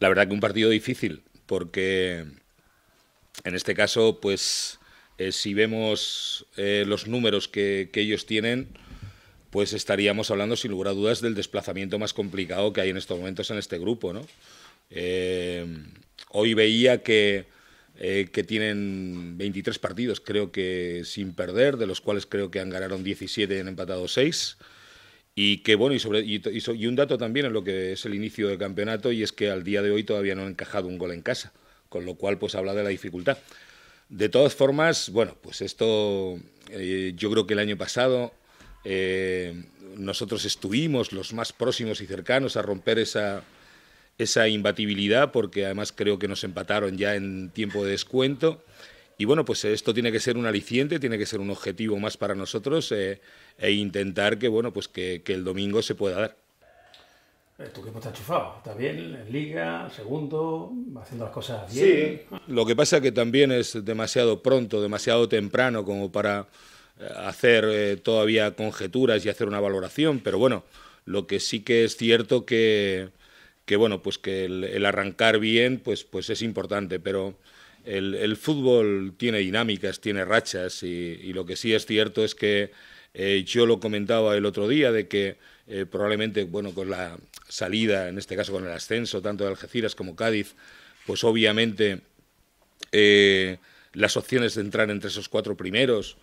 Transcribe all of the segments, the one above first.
La verdad que un partido difícil, porque en este caso, pues eh, si vemos eh, los números que, ellos tienen, pues estaríamos hablando sin lugar a dudas del desplazamiento más complicado que hay en estos momentos en este grupo. ¿no? Eh, hoy veía que, que, tienen 23 partidos, creo que sin perder, de los cuales creo que han ganado 17 y han empatado 6. Y bueno, y, sobre, y, un dato también en lo que es el inicio del campeonato, y es que al día de hoy todavía no han encajado un gol en casa, con lo cual pues habla de la dificultad. De todas formas, bueno, pues esto eh, yo creo que el año pasado eh, nosotros estuvimos los más próximos y cercanos a romper esa, esa imbatibilidad, porque además creo que nos empataron ya en tiempo de descuento. Y bueno, pues esto tiene que ser un aliciente, tiene que ser un objetivo más para nosotros eh, e intentar que, bueno, pues que, que el domingo se pueda dar. Tu equipo está enchufado, está bien, en liga, segundo, haciendo las cosas bien. Sí, lo que pasa que también es demasiado pronto, demasiado temprano como para eh, hacer eh, todavía conjeturas y hacer una valoración, pero bueno, lo que sí que es cierto que, que bueno, pues que el, el, arrancar bien pues, pues es importante, pero el, fútbol tiene dinámicas, tiene rachas y, lo que sí es cierto es que eh, yo lo comentaba el otro día de que eh, probablemente, bueno, con la salida, en este caso con el ascenso tanto de Algeciras como Cádiz, pues obviamente eh, las opciones de entrar entre esos cuatro primeros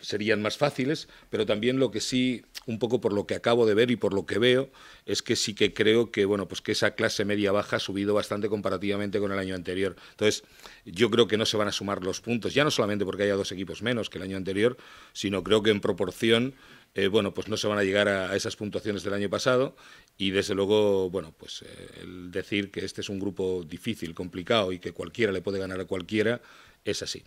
serían más fáciles, pero también lo que sí un poco por lo que acabo de ver y por lo que veo, es que sí que creo que, bueno, pues que esa clase media baja ha subido bastante comparativamente con el año anterior. Entonces, yo creo que no se van a sumar los puntos, ya no solamente porque haya dos equipos menos que el año anterior, sino creo que en proporción eh, bueno, pues no se van a llegar a, esas puntuaciones del año pasado y desde luego, bueno, pues eh, el decir que este es un grupo difícil, complicado y que cualquiera le puede ganar a cualquiera es así.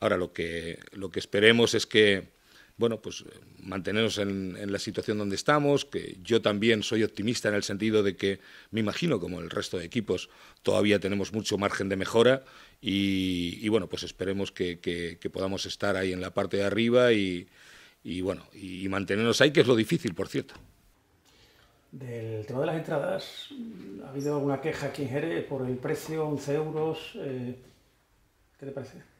Ahora lo que lo que esperemos es que bueno, pues eh, mantenernos en, la situación donde estamos, que yo también soy optimista en el sentido de que me imagino, como el resto de equipos, todavía tenemos mucho margen de mejora y, bueno, pues esperemos que, podamos estar ahí en la parte de arriba y, bueno, y mantenernos ahí, que es lo difícil, por cierto. Del tema de las entradas, ha habido alguna queja aquí en Jerez por el precio, 11 euros. Eh, ¿Qué te parece?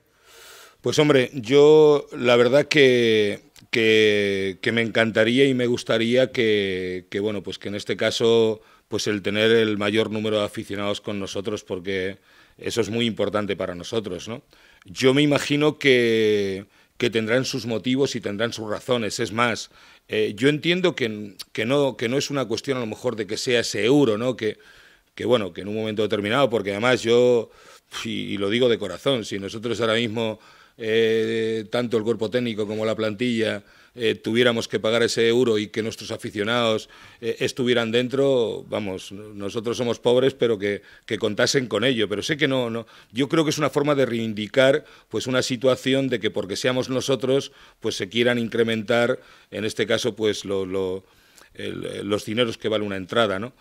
Pues hombre, yo la verdad que, que, me encantaría y me gustaría que, bueno, pues que en este caso, pues el tener el mayor número de aficionados con nosotros, porque eso es muy importante para nosotros, ¿no? Yo me imagino que, tendrán sus motivos y tendrán sus razones. Es más, eh, yo entiendo que, no, que no es una cuestión a lo mejor de que sea ese euro, ¿no? Que, que bueno, que en un momento determinado, porque además yo, y lo digo de corazón, si nosotros ahora mismo eh, tanto el cuerpo técnico como la plantilla, eh, tuviéramos que pagar ese euro y que nuestros aficionados eh, estuvieran dentro, vamos, nosotros somos pobres, pero que, contasen con ello. Pero sé que no, no, yo creo que es una forma de reivindicar pues una situación de que porque seamos nosotros, pues se quieran incrementar, en este caso, pues los dineros que vale una entrada, ¿no?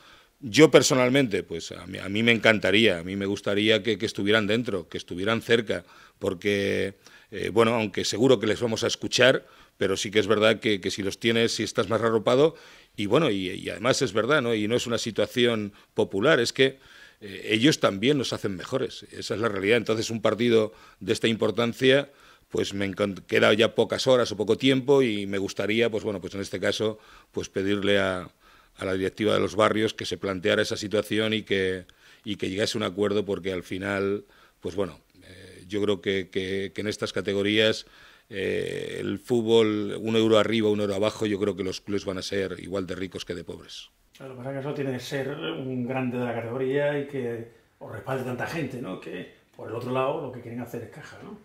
Yo personalmente, pues a mí, me encantaría, a mí me gustaría que, estuvieran dentro, que estuvieran cerca, porque, eh, bueno, aunque seguro que les vamos a escuchar, pero sí que es verdad que, si los tienes, si estás más arropado, y bueno, y, además es verdad, ¿no? Y no es una situación popular, es que eh, ellos también nos hacen mejores, esa es la realidad. Entonces, un partido de esta importancia pues me queda ya pocas horas o poco tiempo y me gustaría, pues bueno, pues en este caso, pues pedirle a, a la directiva de los barrios que se planteara esa situación y que, que llegase a un acuerdo porque al final, pues bueno, eh, yo creo que, en estas categorías eh, el fútbol, un euro arriba, un euro abajo, yo creo que los clubes van a ser igual de ricos que de pobres. Claro, lo que pasa que eso tiene que ser un grande de la categoría y que os respalde tanta gente, ¿no? Que por el otro lado lo que quieren hacer es caja, ¿no?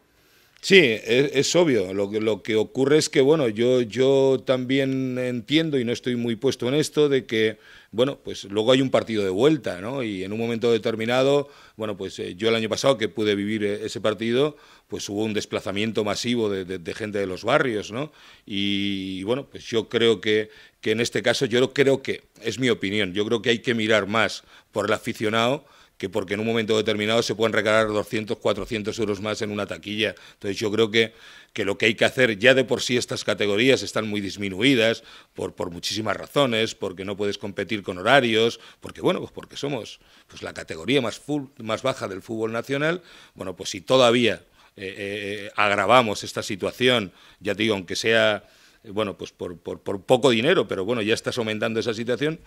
Sí, es, obvio. Lo, lo, que ocurre es que, bueno, yo, yo también entiendo y no estoy muy puesto en esto de que, bueno, pues luego hay un partido de vuelta, ¿no? Y en un momento determinado, bueno, pues eh, yo el año pasado que pude vivir eh, ese partido, pues hubo un desplazamiento masivo de, de gente de los barrios, ¿no? Y, bueno, pues yo creo que, que en este caso, yo creo que, es mi opinión, yo creo que hay que mirar más por el aficionado que porque en un momento determinado se pueden recargar 200, 400 euros más en una taquilla. Entonces yo creo que, que lo que hay que hacer, ya de por sí estas categorías están muy disminuidas por, por muchísimas razones, porque no puedes competir con horarios, porque bueno, pues porque somos pues la categoría más, full, más baja del fútbol nacional, bueno, pues si todavía eh, eh, eh, agravamos esta situación, ya te digo, aunque sea bueno, pues por, por, por poco dinero, pero bueno, ya estás aumentando esa situación.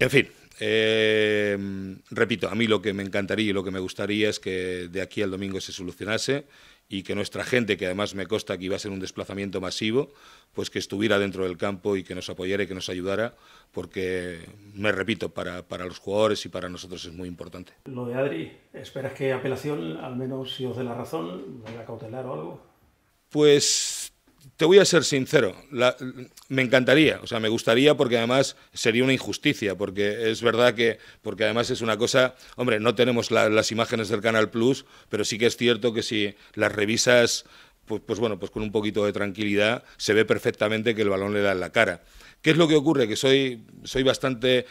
En fin, Em, repito, a mí lo que me encantaría y lo que me gustaría es que de aquí al domingo se solucionase y que nuestra gente, que además me consta que iba a ser un desplazamiento masivo, pues que estuviera dentro del campo y que nos apoyara y que nos ayudara, porque, me repito, para, los jugadores y para nosotros es muy importante. Lo de Adri, ¿esperas que apelación, al menos si os dé la razón, venga a cautelar o algo? Pues te voy a ser sincero, me encantaría, o sea, me gustaría porque además sería una injusticia, porque es verdad que, porque además es una cosa, hombre, no tenemos las imágenes del Canal Plus, pero sí que es cierto que si las revisas, pues, pues, bueno, pues con un poquito de tranquilidad, se ve perfectamente que el balón le da en la cara. ¿Qué es lo que ocurre? Que soy, soy bastante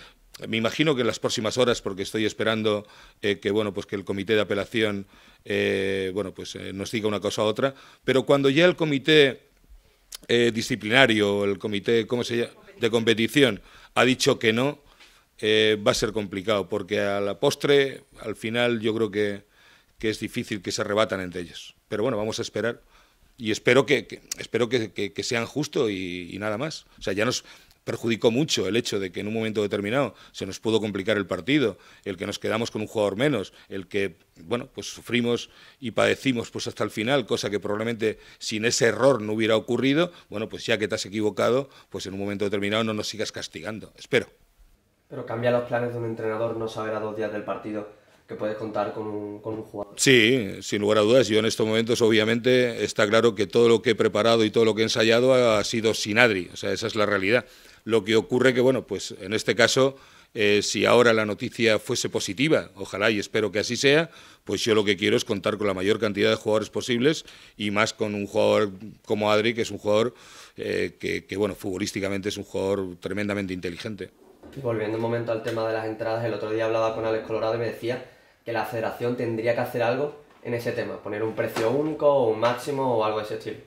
me imagino que en las próximas horas, porque estoy esperando eh, que bueno, pues que el comité de apelación eh, bueno, pues, eh, nos diga una cosa u otra, pero cuando ya el comité eh, disciplinario, el comité ¿cómo se llama? de competición, ha dicho que no, eh, va a ser complicado, porque a la postre, al final, yo creo que, es difícil que se arrebatan entre ellos. Pero bueno, vamos a esperar. Y espero que, espero que, sean justos y, y, nada más. O sea, ya nos, perjudicó mucho el hecho de que en un momento determinado se nos pudo complicar el partido, el que nos quedamos con un jugador menos, el que, bueno, pues sufrimos y padecimos pues hasta el final, cosa que probablemente sin ese error no hubiera ocurrido, bueno, pues ya que te has equivocado, pues en un momento determinado no nos sigas castigando, espero. Pero cambia los planes de un entrenador no saber a dos días del partido que puedes contar con un, con un, jugador. Sí, sin lugar a dudas. Yo en estos momentos, obviamente, está claro que todo lo que he preparado y todo lo que he ensayado ha sido sin Adri. O sea, esa es la realidad. Lo que ocurre que, bueno, pues en este caso, eh, si ahora la noticia fuese positiva, ojalá y espero que así sea, pues yo lo que quiero es contar con la mayor cantidad de jugadores posibles y más con un jugador como Adri, que es un jugador eh, que, bueno, futbolísticamente es un jugador tremendamente inteligente. Volviendo un momento al tema de las entradas, el otro día hablaba con Alex Colorado y me decía que la federación tendría que hacer algo en ese tema, poner un precio único o un máximo o algo de ese estilo.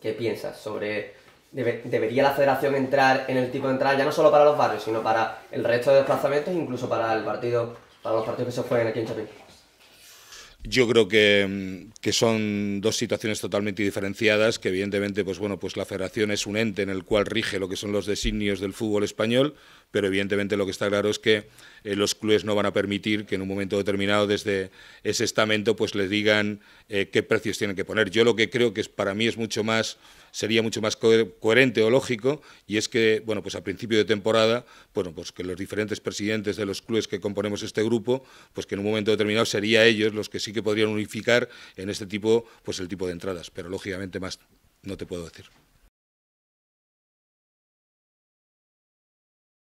¿Qué piensas sobre debería la federación entrar en el tipo de entrada ya no solo para los barrios, sino para el resto de desplazamientos, incluso para el partido, para los partidos que se juegan aquí en Chapín. Yo creo que, mm, que, son dos situaciones totalmente diferenciadas, que evidentemente, pues bueno, pues la federación es un ente en el cual rige lo que son los designios del fútbol español, pero evidentemente lo que está claro es que eh, los clubes no van a permitir que en un momento determinado desde ese estamento pues les digan eh, qué precios tienen que poner. Yo lo que creo que es, para mí es mucho más sería mucho más coherente o lógico y es que, bueno, pues a principio de temporada, bueno, pues que los diferentes presidentes de los clubes que componemos este grupo, pues que en un momento determinado sería ellos los que sí que podrían unificar en este tipo, pues el tipo de entradas, pero lógicamente más no te puedo decir.